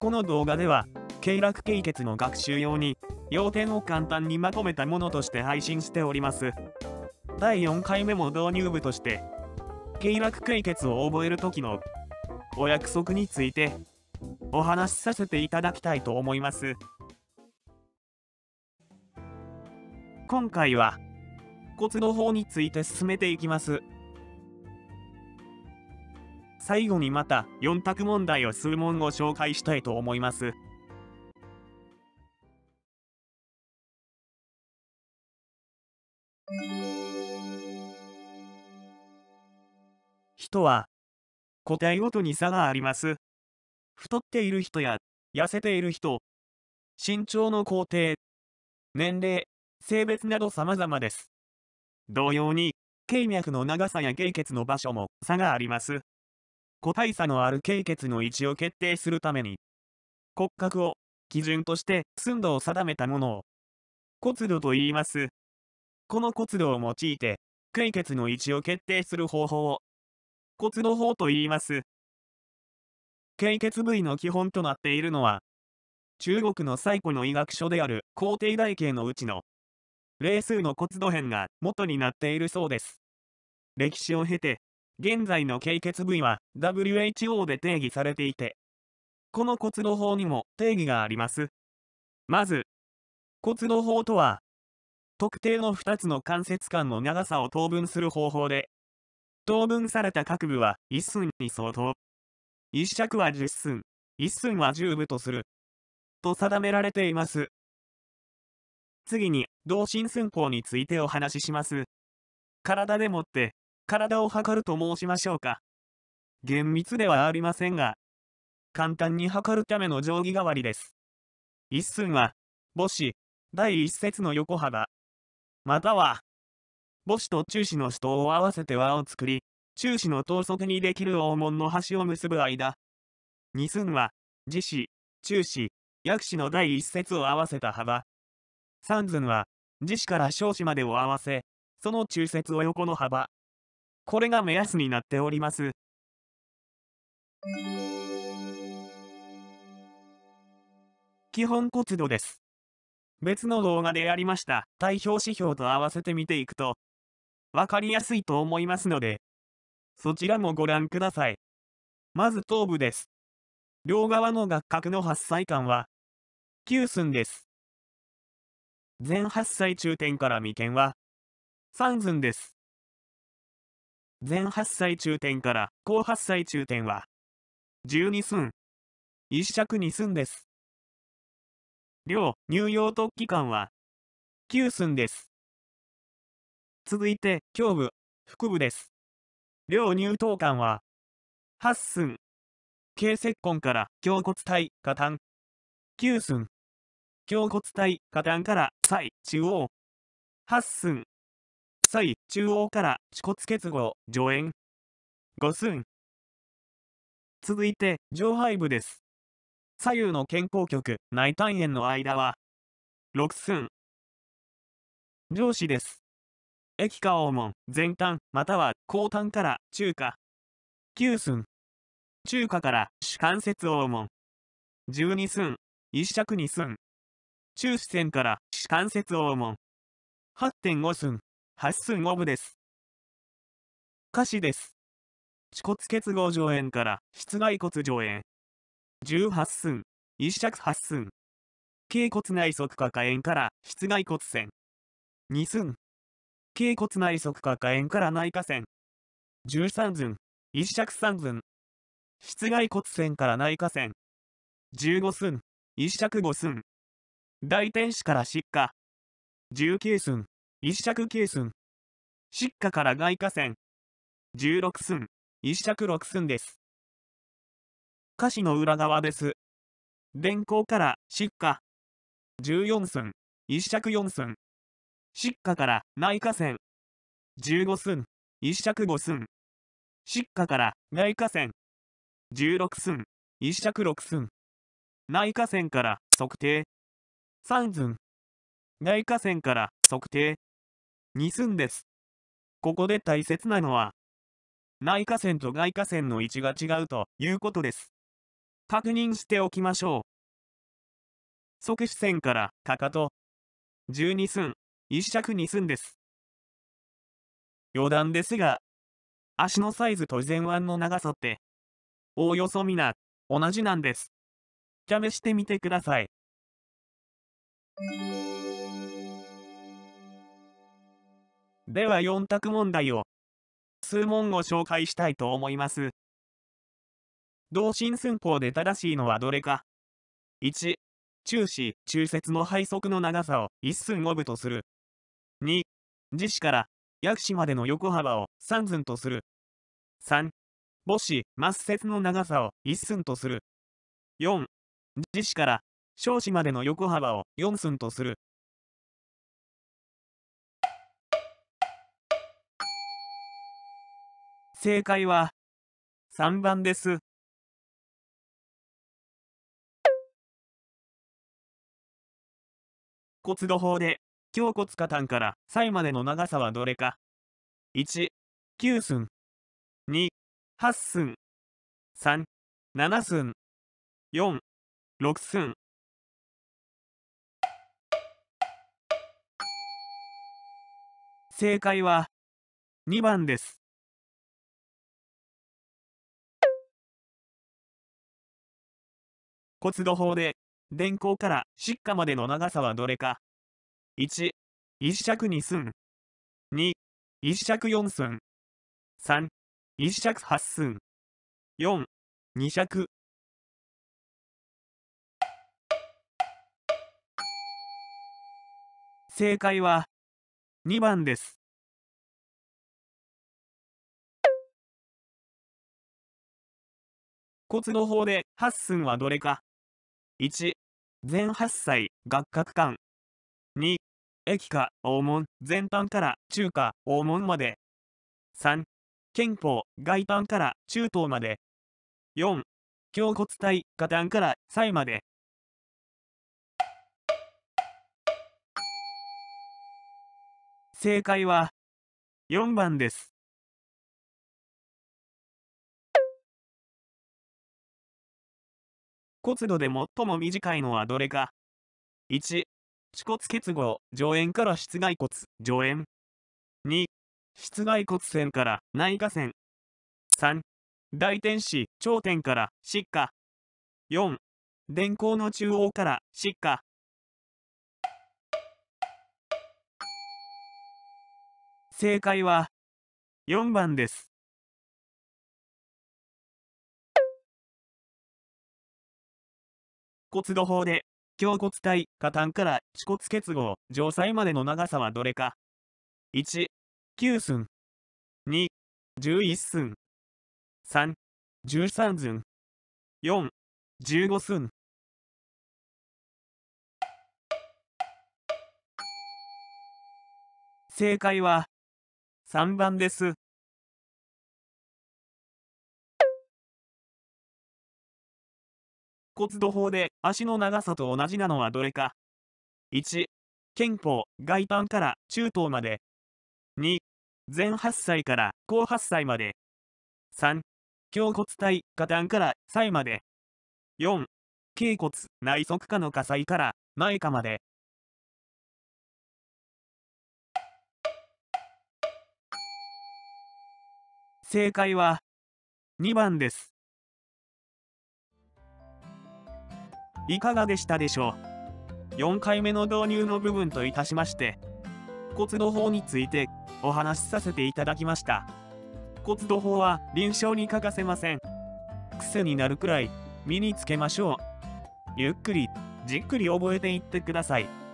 この動画では、経絡経血の学習用に、要点を簡単にまとめたものとして配信しております。第4回目も導入部として、経絡経血を覚える時のお約束についてお話しさせていただきたいと思います。今回は、骨の方について進めていきます。最後にまた4択問題を数問を紹介したいと思います。人は個体ごとに差があります。太っている人や痩せている人、身長の工程、年齢、性別など様々です。同様に、経脈の長さや経血の場所も差があります。個体差のある経血の位置を決定するために、骨格を基準として寸度を定めたものを、骨度と言います。この骨度を用いて、経血の位置を決定する方法を、骨度法と言います。経血部位の基本となっているのは、中国の最古の医学書である皇帝台形のうちの、霊数の骨度編が元になっているそうです。歴史を経て、現在の経血部位は WHO で定義されていて、この骨の法にも定義があります。まず、骨の法とは、特定の2つの関節間の長さを等分する方法で、等分された各部は1寸に相当。1尺は10寸、1寸は10部とする。と定められています。次に、同心寸法についてお話しします。体でもって、体を測ると申しましょうか。厳密ではありませんが、簡単に測るための定規代わりです。一寸は、母子、第一節の横幅、または、母子と中子の主頭を合わせて輪を作り、中子の等速にできる黄門の端を結ぶ間。二寸は、自子、中子、薬子の第一節を合わせた幅。三寸は、自子から小子までを合わせ、その中節を横の幅。これが目安になっております。基本骨度です。別の動画でやりました、体表指標と合わせて見ていくと、分かりやすいと思いますので、そちらもご覧ください。まず頭部です。両側の合角の発災感は、9寸です。全8歳中点から眉間は、3寸です。全8歳中点から後8歳中点は、12寸。1尺2寸です。両乳幼突起管は、9寸です。続いて、胸部、腹部です。両乳頭管は、8寸。形石根から胸骨体、下端。9寸。胸骨体、下端から、最中央。8寸。際、中央から、四骨結合、助演五寸。続いて、上背部です。左右の肩甲極、内胆円の間は、六寸。上肢です。液化黄門、前端、または後端から中華。九寸。中華から主関節黄門。十二寸。一尺二寸。中視線から主関節黄門。8.5寸。ハッスンオブです。歌詞です。恥骨結合上炎から室外骨上炎。18寸、一尺8寸。頸骨内側下下炎から室外骨線。2寸。頸骨内側下下炎から内下線。13寸、一尺3寸。室外骨線から内下線。15寸、一尺5寸。大天使から失火。19寸、一尺9寸。失火から外貨線。16寸、一尺6寸です。歌詞の裏側です。電光から失火。14寸、一尺4寸。失火から内河線。15寸、一尺5寸。失火から内火線。16寸、一尺6寸。内河線から測定。3寸。内河線から測定。2寸です。ここで大切なのは、内下線と外下線の位置が違うということです。確認しておきましょう。即視線からかかと、12寸、1尺2寸です。余談ですが、足のサイズと前腕の長さって、おおよそ皆、同じなんです。試してみてください。では4択問題を数問を紹介したいと思います。同心寸法で正しいのはどれか ?1、中止、中節の配速の長さを1寸5分とする。2、自死から薬師までの横幅を3寸とする。3、母子、末節の長さを1寸とする。4、自死から小子までの横幅を4寸とする。正解は3番です。骨土法で、胸骨下端から際までの長さはどれか。1、9寸。2、8寸。3、7寸。4、6寸。正解は2番です。骨土法で、電光から湿化までの長さはどれか。1、一尺二寸。2、一尺四寸。3、一尺八寸。4、二尺。正解は、2番です。骨の方で8寸はどれか1、全8歳、学学館。2、駅か、大門、全般から中華、大門まで。3、憲法、外般から中等まで。4、胸骨体、下端から祭まで。正解は、4番です。骨度で最も短いのはどれか ?1、恥骨結合、上縁から室外骨、上縁。2、室外骨線から内下線。3、大天使頂点から疾下。4、電光の中央から疾下。正解は、4番です。骨土法で、胸骨体、下端から恥骨結合、上細までの長さはどれか。1、9寸。2、11寸。3、13寸。4、15寸。正解は、3番です。骨土法で足の長さと同じなのはどれか。1、憲法、外観から中東まで。2、前8歳から後8歳まで。3、胸骨体、下段から際まで。4、頸骨、内側下の下際から前下まで。正解は2番です。いかがでしたでしょう4回目の導入の部分といたしまして骨土法についてお話しさせていただきました骨土法は臨床に欠かせません癖になるくらい身につけましょうゆっくりじっくり覚えていってください